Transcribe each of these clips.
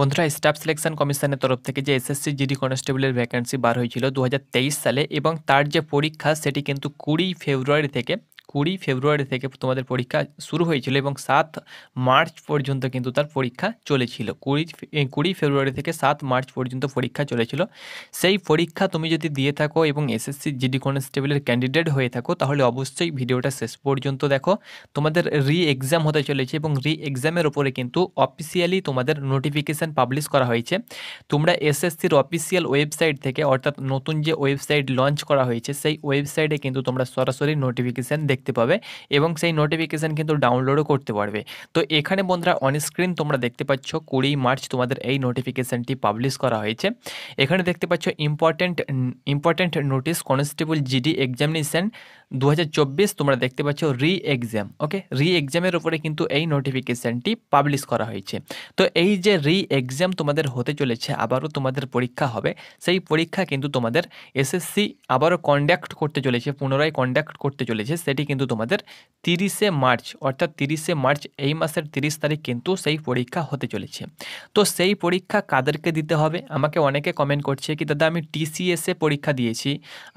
বন্ধুরা staff selection কমিশনের তরফ থেকে যে এসএসসি জিডি কনস্টেবলের ভ্যাকেন্সি বার হয়েছিল দু সালে এবং তার যে পরীক্ষা সেটি কিন্তু কুড়ি ফেব্রুয়ারি থেকে কুড়ি ফেব্রুয়ারি থেকে তোমাদের পরীক্ষা শুরু হয়েছিল এবং সাত মার্চ পর্যন্ত কিন্তু তার পরীক্ষা চলেছিল কুড়ি কুড়ি ফেব্রুয়ারি থেকে সাত মার্চ পর্যন্ত পরীক্ষা চলেছিল সেই পরীক্ষা তুমি যদি দিয়ে থাকো এবং এসএসসি জিডি কনস্টেবলের ক্যান্ডিডেট হয়ে থাকো তাহলে অবশ্যই ভিডিওটা শেষ পর্যন্ত দেখো তোমাদের রি এক্সাম হতে চলেছে এবং রি এক্সামের ওপরে কিন্তু অফিসিয়ালি তোমাদের নোটিফিকেশান পাবলিশ করা হয়েছে তোমরা এসএসসির অফিসিয়াল ওয়েবসাইট থেকে অর্থাৎ নতুন যে ওয়েবসাইট লঞ্চ করা হয়েছে সেই ওয়েবসাইটে কিন্তু তোমরা সরাসরি নোটিফিকেশান দেখ দেখতে পাবে এবং সেই নোটিফিকেশান কিন্তু ডাউনলোডও করতে পারবে তো এখানে বন্ধুরা অনস্ক্রিন তোমরা দেখতে পাচ্ছ কুড়ি মার্চ তোমাদের এই নোটিফিকেশানটি পাবলিশ করা হয়েছে এখানে দেখতে পাচ্ছ important important notice constable GD examination দু তোমরা দেখতে পাচ্ছ রি এক্সাম ওকে রি এক্সামের উপরে কিন্তু এই নোটিফিকেশানটি পাবলিশ করা হয়েছে তো এই যে রি এক্সাম তোমাদের হতে চলেছে আবারও তোমাদের পরীক্ষা হবে সেই পরীক্ষা কিন্তু তোমাদের এসএসসি আবারও কন্ডাক্ট করতে চলেছে পুনরায় কন্ডাক্ট করতে চলেছে সেটি কিন্তু তোমাদের তিরিশে মার্চ অর্থাৎ তিরিশে মার্চ এই মাসের তিরিশ তারিখ কিন্তু সেই পরীক্ষা হতে চলেছে তো সেই পরীক্ষা কাদেরকে দিতে হবে আমাকে অনেকে কমেন্ট করছে কি দাদা আমি টিসিএসে পরীক্ষা দিয়েছি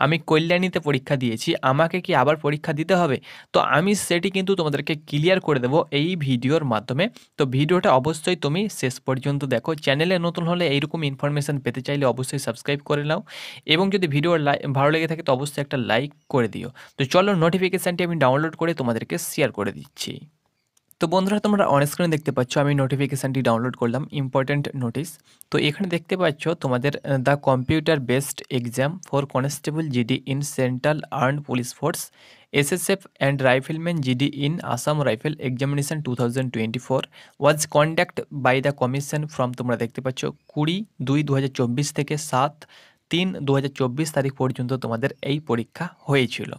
আমি কল্যাণীতে পরীক্ষা দিয়েছি আমাকে কি আবার পরীক্ষা দিতে হবে তো আমি সেটি কিন্তু তোমাদেরকে ক্লিয়ার করে দেবো এই ভিডিওর মাধ্যমে তো ভিডিওটা অবশ্যই তুমি শেষ পর্যন্ত দেখো চ্যানেলে নতুন হলে এইরকম ইনফরমেশান পেতে চাইলে অবশ্যই সাবস্ক্রাইব করে নাও এবং যদি ভিডিও ভালো লেগে থাকে তো অবশ্যই একটা লাইক করে দিও তো চলো নোটিফিকেশান নোটিফিকেশানটি আমি ডাউনলোড করে তোমাদেরকে শেয়ার করে দিচ্ছি তো বন্ধুরা তোমরা অনস্ক্রিনে দেখতে পাচ্ছ আমি নোটিফিকেশানটি ডাউনলোড করলাম ইম্পর্ট্যান্ট নোটিস তো এখানে দেখতে পাচ্ছ তোমাদের the computer based exam for constable GD in central armed police force SSF and rifleman GD in Assam rifle examination two thousand twenty four was conduct by the commission from তোমরা দেখতে পাচ্ছ কুড়ি দুই দু থেকে সাত তিন দু তারিখ পর্যন্ত তোমাদের এই পরীক্ষা হয়েছিল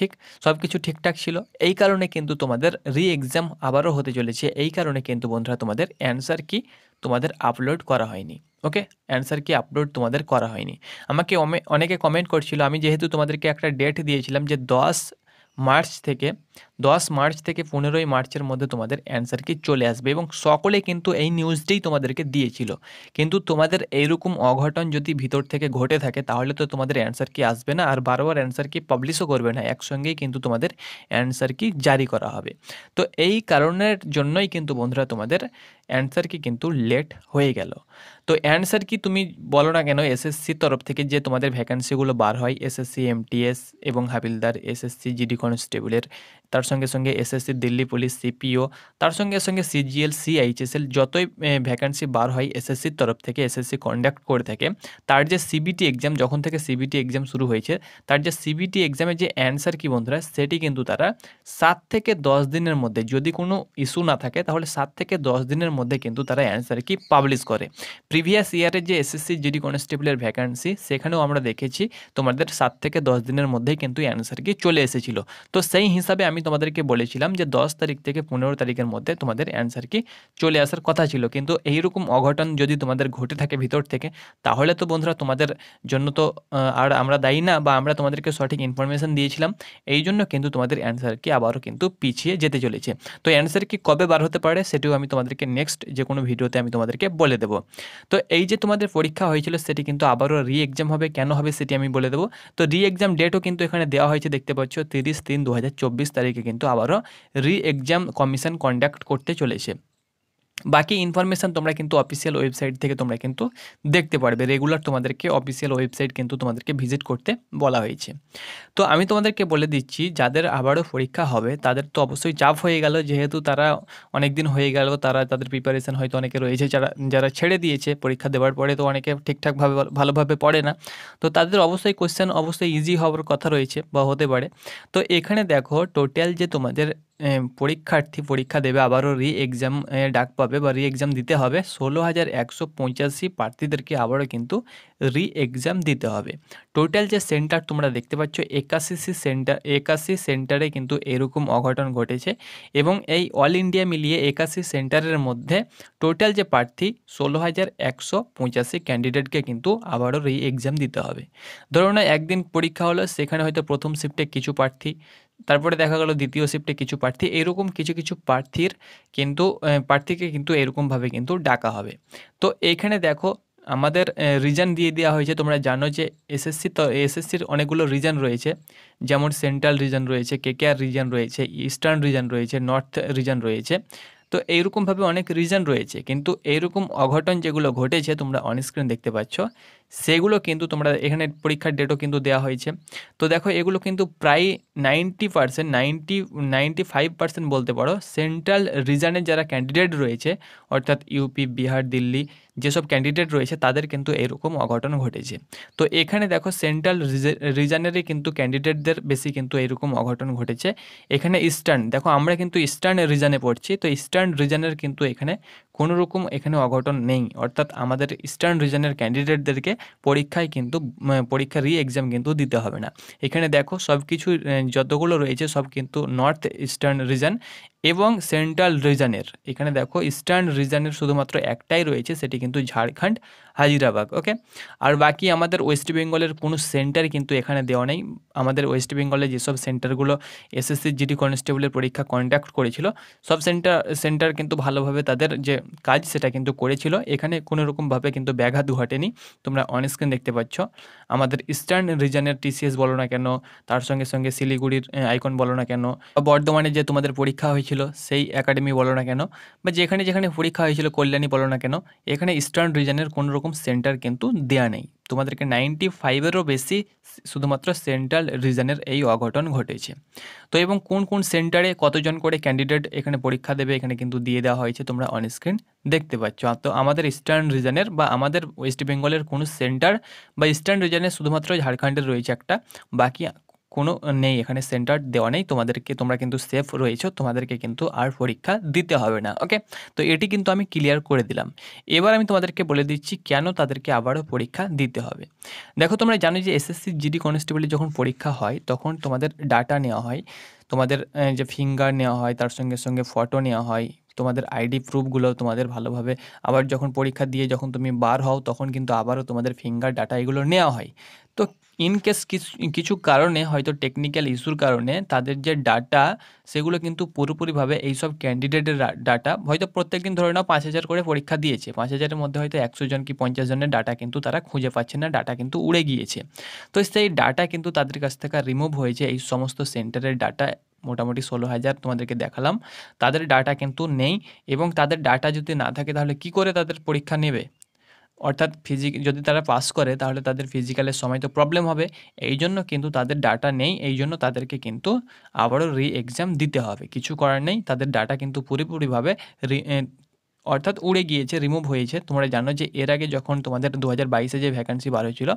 ঠিক সব কিছু ঠিকঠাক ছিল এই কারণে কিন্তু তোমাদের রি এক্সাম আবারও হতে চলেছে এই কারণে কিন্তু বন্ধুরা তোমাদের অ্যান্সার কি তোমাদের আপলোড করা হয়নি ওকে অ্যান্সার কি আপলোড তোমাদের করা হয়নি আমাকে অনেকে কমেন্ট করছিল আমি যেহেতু তোমাদেরকে একটা ডেট দিয়েছিলাম যে দশ মার্চ থেকে দশ মার্চ থেকে পনেরোই মার্চের মধ্যে তোমাদের অ্যান্সার কি চলে আসবে এবং সকলে কিন্তু এই নিউজটাই তোমাদেরকে দিয়েছিল কিন্তু তোমাদের এইরকম অঘটন যদি ভিতর থেকে ঘটে থাকে তাহলে তো তোমাদের অ্যান্সার কি আসবে না আর বারবার অ্যান্সার কি পাবলিশও করবে না একসঙ্গেই কিন্তু তোমাদের অ্যান্সার কি জারি করা হবে তো এই কারণের জন্যই কিন্তু বন্ধুরা তোমাদের অ্যান্সার কি কিন্তু লেট হয়ে গেল তো অ্যান্সার কি তুমি বলো না কেন এসএসসি তরফ থেকে যে তোমাদের ভ্যাকান্সিগুলো বার হয় এসএসসি এমটিএস এবং হাবিলদার এসএসসি জিডি কনস্টেবলের তার সঙ্গে সঙ্গে এসএসসি দিল্লি পুলিশ সিপিও তার সঙ্গে সঙ্গে সিজিএল সিআইচএসএল যতই ভ্যাকান্সি বার হয় এসএসসির তরফ থেকে এসএসসি কন্ডাক্ট করে থাকে তার যে সিবিটি এক্সাম যখন থেকে সিবিটি এক্সাম শুরু হয়েছে তার যে সিবিটি এক্সামের যে অ্যান্সার কি বন্ধুরা সেটি কিন্তু তারা সাত থেকে দশ দিনের মধ্যে যদি কোনো ইস্যু না থাকে তাহলে সাত থেকে দশ দিনের মধ্যে কিন্তু তারা অ্যান্সার কি পাবলিশ করে প্রিভিয়াস ইয়ারের যে এসএসসি জিডি কনস্টেবলের ভ্যাকান্সি সেখানেও আমরা দেখেছি তোমাদের সাত থেকে দশ দিনের মধ্যেই কিন্তু অ্যান্সার কি চলে এসেছিল তো সেই হিসাবে আমি আমি তোমাদেরকে বলেছিলাম যে দশ তারিখ থেকে পনেরো তারিখের মধ্যে তোমাদের অ্যান্সার কি চলে আসার কথা ছিল কিন্তু এইরকম অঘটন যদি তোমাদের ঘটে থাকে ভিতর থেকে তাহলে তো বন্ধুরা তোমাদের জন্য তো আর আমরা দায়ী না বা আমরা তোমাদেরকে সঠিক ইনফরমেশান দিয়েছিলাম এই জন্য কিন্তু তোমাদের অ্যান্সার কি আবারও কিন্তু পিছিয়ে যেতে চলেছে তো অ্যান্সার কি কবে বার হতে পারে সেটিও আমি তোমাদেরকে নেক্সট যে কোনো ভিডিওতে আমি তোমাদেরকে বলে দেবো তো এই যে তোমাদের পরীক্ষা হয়েছিল সেটি কিন্তু আবারও রি এক্সাম হবে কেন হবে সেটি আমি বলে দেবো তো রি এক্সাম ডেটও কিন্তু এখানে দেওয়া হয়েছে দেখতে পাচ্ছ তিরিশ তিন দু তারিখ তারিখে কিন্তু আবারও রি এক্সাম কমিশন কন্ডাক্ট করতে চলেছে বাকি ইনফরমেশান তোমরা কিন্তু অফিসিয়াল ওয়েবসাইট থেকে তোমরা কিন্তু দেখতে পারবে রেগুলার তোমাদেরকে অফিসিয়াল ওয়েবসাইট কিন্তু তোমাদেরকে ভিজিট করতে বলা হয়েছে তো আমি তোমাদেরকে বলে দিচ্ছি যাদের আবারও পরীক্ষা হবে তাদের তো অবশ্যই চাপ হয়ে গেল যেহেতু তারা অনেক দিন হয়ে গেল তারা তাদের প্রিপারেশান হয়তো অনেকে রয়েছে যারা যারা ছেড়ে দিয়েছে পরীক্ষা দেওয়ার পরে তো অনেকে ঠিকঠাকভাবে ভালোভাবে পড়ে না তো তাদের অবশ্যই কোয়েশ্চেন অবশ্যই ইজি হওয়ার কথা রয়েছে বা হতে পারে তো এখানে দেখো টোটাল যে তোমাদের পরীক্ষার্থী পরীক্ষা দেবে আবারও রি এক্সাম ডাক পাবে বা রি এক্সাম দিতে হবে ষোলো হাজার একশো পঁচাশি প্রার্থীদেরকে আবারও কিন্তু রি এক্সাম দিতে হবে টোটাল যে সেন্টার তোমরা দেখতে পাচ্ছ একাশি সেন্টার একাশি সেন্টারে কিন্তু এরকম অঘটন ঘটেছে এবং এই অল ইন্ডিয়া মিলিয়ে একাশি সেন্টারের মধ্যে টোটাল যে প্রার্থী ষোলো হাজার একশো পঁচাশি ক্যান্ডিডেটকে কিন্তু আবারও রি এক্সাম দিতে হবে ধরো না একদিন পরীক্ষা হলো সেখানে হয়তো প্রথম শিফটে কিছু প্রার্থী তারপরে দেখা গেল দ্বিতীয় শিফটে কিছু প্রার্থী এরকম কিছু কিছু প্রার্থীর কিন্তু প্রার্থীকে কিন্তু এরকমভাবে কিন্তু ডাকা হবে তো এইখানে দেখো আমাদের রিজন দিয়ে দেওয়া হয়েছে তোমরা জানো যে এসএসসি তো এসএসসির অনেকগুলো রিজন রয়েছে যেমন সেন্ট্রাল রিজন রয়েছে কেকেআর রিজন রয়েছে ইস্টার্ন রিজন রয়েছে নর্থ রিজন রয়েছে তো এইরকমভাবে অনেক রিজন রয়েছে কিন্তু এইরকম অঘটন যেগুলো ঘটেছে তোমরা অনস্ক্রিন দেখতে পাচ্ছ সেগুলো কিন্তু তোমরা এখানে পরীক্ষার ডেটও কিন্তু দেওয়া হয়েছে তো দেখো এগুলো কিন্তু প্রায় ninety percent ninety ninety five percent বলতে পারো সেন্ট্রাল রিজনের যারা ক্যান্ডিডেট রয়েছে অর্থাৎ ইউপি বিহার দিল্লি যেসব ক্যান্ডিডেট রয়েছে তাদের কিন্তু এরকম অঘটন ঘটেছে তো এখানে দেখো সেন্ট্রাল রিজনেরই কিন্তু ক্যান্ডিডেটদের বেশি কিন্তু এরকম অঘটন ঘটেছে এখানে ইস্টার্ন দেখো আমরা কিন্তু ইস্টার্ন রিজনে পড়ছি তো ইস্টার্ন রিজনের কিন্তু এখানে কোনো রকম এখানে অঘটন নেই অর্থাৎ আমাদের ইস্টার্ন রিজনের ক্যান্ডিডেটদেরকে পরীক্ষায় কিন্তু পরীক্ষা রি এক্সাম কিন্তু দিতে হবে না এখানে দেখো সব কিছু যতগুলো রয়েছে সব কিন্তু নর্থ ইস্টার্ন রিজন এবং সেন্ট্রাল রিজনের এখানে দেখো ইস্টার্ন রিজনের শুধুমাত্র একটাই রয়েছে সেটি কিন্তু ঝাড়খণ্ড হাজিরাবাগ ওকে আর বাকি আমাদের ওয়েস্ট বেঙ্গলের কোনো সেন্টার কিন্তু এখানে দেওয়া নেই আমাদের ওয়েস্ট বেঙ্গলে যেসব সেন্টারগুলো এসএসসি জিডি কনস্টেবলের পরীক্ষা কন্ডাক্ট করেছিল সব সেন্টার সেন্টার কিন্তু ভালোভাবে তাদের যে কাজ সেটা কিন্তু করেছিল এখানে কোনো রকমভাবে কিন্তু ব্যাঘাত ঘটেনি তোমরা অনস্ক্রিন দেখতে পাচ্ছ আমাদের ইস্টার্ন রিজনের টিসিএস বলো না কেন তার সঙ্গে সঙ্গে শিলিগুড়ির আইকন বলো না কেন বর্ধমানে যে তোমাদের পরীক্ষা হয়েছে হয়েছিল সেই একাডেমি বলো না কেন বা যেখানে যেখানে পরীক্ষা হয়েছিল কল্যাণী বলো না কেন এখানে ইস্টার্ন রিজনের কোনো রকম সেন্টার কিন্তু দেয়া নেই তোমাদেরকে নাইনটি ফাইভেরও বেশি শুধুমাত্র সেন্ট্রাল রিজনের এই অঘটন ঘটেছে তো এবং কোন কোন সেন্টারে কতজন করে ক্যান্ডিডেট এখানে পরীক্ষা দেবে এখানে কিন্তু দিয়ে দেওয়া হয়েছে তোমরা অনস্ক্রিন দেখতে পাচ্ছ তো আমাদের ইস্টার্ন রিজনের বা আমাদের ওয়েস্ট বেঙ্গলের কোনো সেন্টার বা ইস্টার্ন রিজনের শুধুমাত্র ঝাড়খণ্ডের রয়েছে একটা বাকি কোনো নেই এখানে সেন্টার দেওয়া নেই তোমাদেরকে তোমরা কিন্তু সেফ রয়েছো তোমাদেরকে কিন্তু আর পরীক্ষা দিতে হবে না ওকে তো এটি কিন্তু আমি ক্লিয়ার করে দিলাম এবার আমি তোমাদেরকে বলে দিচ্ছি কেন তাদেরকে আবারও পরীক্ষা দিতে হবে দেখো তোমরা জানো যে এসএসসি জিডি কনস্টেবলে যখন পরীক্ষা হয় তখন তোমাদের ডাটা নেওয়া হয় তোমাদের যে ফিঙ্গার নেওয়া হয় তার সঙ্গে সঙ্গে ফটো নেওয়া হয় তোমাদের আইডি প্রুফগুলো তোমাদের ভালোভাবে আবার যখন পরীক্ষা দিয়ে যখন তুমি বার হও তখন কিন্তু আবারও তোমাদের ফিঙ্গার ডাটা এগুলো নেওয়া হয় তো ইন কেস কিছু কারণে হয়তো টেকনিক্যাল ইস্যুর কারণে তাদের যে ডাটা সেগুলো কিন্তু পুরোপুরিভাবে এইসব ক্যান্ডিডেটের ডাটা হয়তো প্রত্যেক দিন ধরে নাও পাঁচ হাজার করে পরীক্ষা দিয়েছে পাঁচ হাজারের মধ্যে হয়তো একশো জন কি পঞ্চাশ জনের ডাটা কিন্তু তারা খুঁজে পাচ্ছে না ডাটা কিন্তু উড়ে গিয়েছে তো সেই ডাটা কিন্তু তাদের কাছ থেকে রিমুভ হয়েছে এই সমস্ত সেন্টারের ডাটা মোটামুটি ষোলো হাজার তোমাদেরকে দেখালাম তাদের ডাটা কিন্তু নেই এবং তাদের ডাটা যদি না থাকে তাহলে কি করে তাদের পরীক্ষা নেবে অর্থাৎ ফিজিক যদি তারা পাস করে তাহলে তাদের ফিজিক্যালের সময় তো প্রবলেম হবে এই জন্য কিন্তু তাদের ডাটা নেই এই জন্য তাদেরকে কিন্তু আবারও রি এক্সাম দিতে হবে কিছু করার নেই তাদের ডাটা কিন্তু পুরোপুরিভাবে অর্থাৎ উড়ে গিয়েছে রিমুভ হয়েছে তোমরা জানো যে এর আগে যখন তোমাদের দু হাজার বাইশে যে ভ্যাকান্সি বার হয়েছিল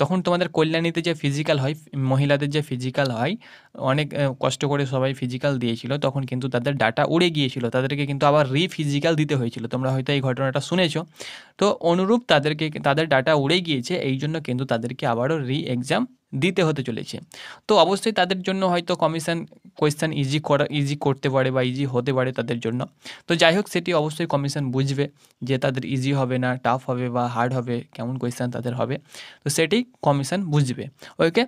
তখন তোমাদের কল্যাণীতে যে ফিজিক্যাল হয় মহিলাদের যে ফিজিক্যাল হয় অনেক কষ্ট করে সবাই ফিজিক্যাল দিয়েছিল তখন কিন্তু তাদের ডাটা উড়ে গিয়েছিল তাদেরকে কিন্তু আবার রিফিজিক্যাল দিতে হয়েছিল তোমরা হয়তো এই ঘটনাটা শুনেছো তো অনুরূপ তাদেরকে তাদের ডাটা উড়ে গিয়েছে এই জন্য কিন্তু তাদেরকে আবারও রি এক্সাম দিতে হতে চলেছে তো অবশ্যই তাদের জন্য হয়তো কমিশন কোয়েশ্চেন ইজি করা ইজি করতে পারে বা ইজি হতে পারে তাদের জন্য তো যাই হোক সেটি অবশ্যই কমিশন বুঝবে যে তাদের ইজি হবে না টাফ হবে বা হার্ড হবে কেমন কোয়েশ্চেন তাদের হবে তো সেটি কমিশন বুঝবে ওকে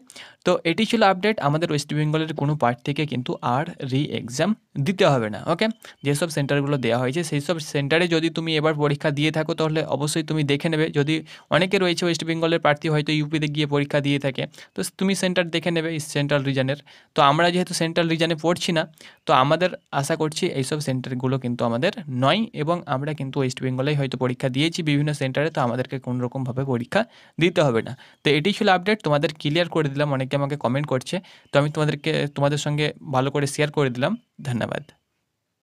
তো এটি ছিল আপডেট আমাদের ওয়েস্ট বেঙ্গলের কোনো পার্ট থেকে কিন্তু আর রি এক্সাম দিতে হবে না ওকে যেসব সেন্টারগুলো দেওয়া হয়েছে সেই সব সেন্টারে যদি তুমি এবার পরীক্ষা দিয়ে থাকো তাহলে অবশ্যই তুমি দেখে নেবে যদি অনেকে রয়েছে ওয়েস্ট বেঙ্গলের প্রার্থী হয়তো ইউপিতে গিয়ে পরীক্ষা দিয়ে থাকে তো তুমি সেন্টার দেখে নেবে সেন্ট্রাল রিজনের তো আমরা যেহেতু সেন্ট্রাল রিজনে পড়ছি না তো আমাদের আশা করছি এইসব সেন্টারগুলো কিন্তু আমাদের নয় এবং আমরা কিন্তু ওয়েস্ট বেঙ্গলেই হয়তো পরীক্ষা দিয়েছি বিভিন্ন সেন্টারে তো আমাদেরকে কোনোরকমভাবে পরীক্ষা দিতে হবে না তো এটি ছিল আপডেট তোমাদের ক্লিয়ার করে দিলাম অনেকে আমাকে কমেন্ট করছে তো আমি তোমাদেরকে তোমাদের সঙ্গে ভালো করে শেয়ার করে দিলাম ধন্যবাদ